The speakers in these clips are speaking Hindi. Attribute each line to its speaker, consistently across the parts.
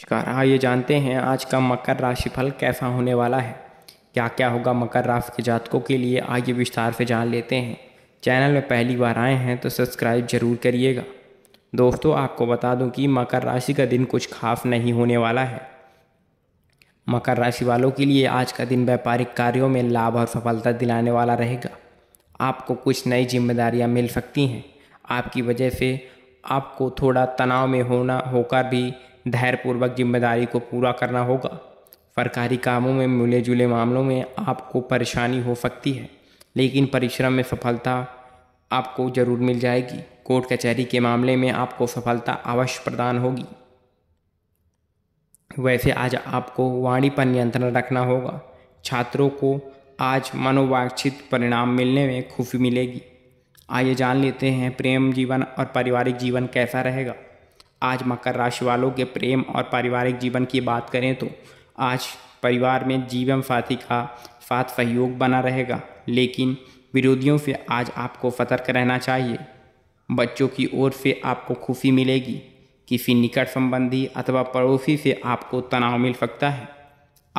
Speaker 1: नमस्कार आइए हाँ, जानते हैं आज का मकर राशिफल कैसा होने वाला है क्या क्या होगा मकर राशि के जातकों के लिए आइए विस्तार से जान लेते हैं चैनल में पहली बार आए हैं तो सब्सक्राइब जरूर करिएगा दोस्तों आपको बता दूं कि मकर राशि का दिन कुछ खास नहीं होने वाला है मकर राशि वालों के लिए आज का दिन व्यापारिक कार्यों में लाभ और सफलता दिलाने वाला रहेगा आपको कुछ नई जिम्मेदारियाँ मिल सकती हैं आपकी वजह से आपको थोड़ा तनाव में होना होकर भी धैर्यपूर्वक जिम्मेदारी को पूरा करना होगा सरकारी कामों में मिले जुले मामलों में आपको परेशानी हो सकती है लेकिन परिश्रम में सफलता आपको ज़रूर मिल जाएगी कोर्ट कचहरी के मामले में आपको सफलता अवश्य प्रदान होगी वैसे आज आपको वाणी पर नियंत्रण रखना होगा छात्रों को आज मनोवांछित परिणाम मिलने में खुशी मिलेगी आइए जान लेते हैं प्रेम जीवन और पारिवारिक जीवन कैसा रहेगा आज मकर राशि वालों के प्रेम और पारिवारिक जीवन की बात करें तो आज परिवार में जीवन साथी का साथ सहयोग बना रहेगा लेकिन विरोधियों से आज आपको सतर्क रहना चाहिए बच्चों की ओर से आपको खुशी मिलेगी किसी निकट संबंधी अथवा पड़ोसी से आपको तनाव मिल सकता है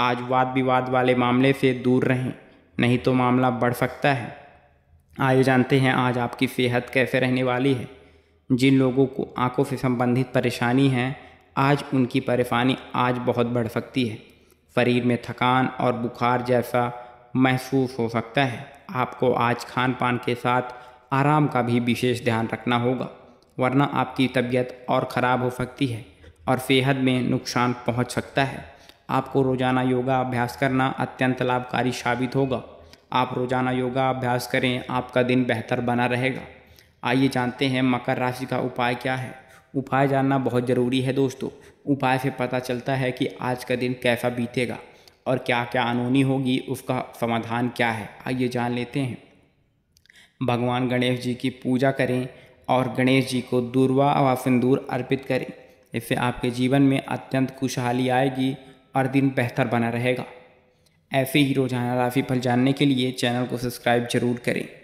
Speaker 1: आज वाद विवाद वाले मामले से दूर रहें नहीं तो मामला बढ़ सकता है आइए जानते हैं आज आपकी सेहत कैसे रहने वाली है जिन लोगों को आंखों से संबंधित परेशानी है आज उनकी परेशानी आज बहुत बढ़ सकती है शरीर में थकान और बुखार जैसा महसूस हो सकता है आपको आज खान पान के साथ आराम का भी विशेष ध्यान रखना होगा वरना आपकी तबीयत और ख़राब हो सकती है और सेहत में नुकसान पहुंच सकता है आपको रोज़ाना योगा अभ्यास करना अत्यंत लाभकारी साबित होगा आप रोज़ाना योगा अभ्यास करें आपका दिन बेहतर बना रहेगा आइए जानते हैं मकर राशि का उपाय क्या है उपाय जानना बहुत ज़रूरी है दोस्तों उपाय से पता चलता है कि आज का दिन कैसा बीतेगा और क्या क्या अनहोनी होगी उसका समाधान क्या है आइए जान लेते हैं भगवान गणेश जी की पूजा करें और गणेश जी को दूरवा व सिंदूर अर्पित करें इससे आपके जीवन में अत्यंत खुशहाली आएगी और दिन बेहतर बना रहेगा ऐसे ही रोजाना राशि फल जानने के लिए चैनल को सब्सक्राइब जरूर करें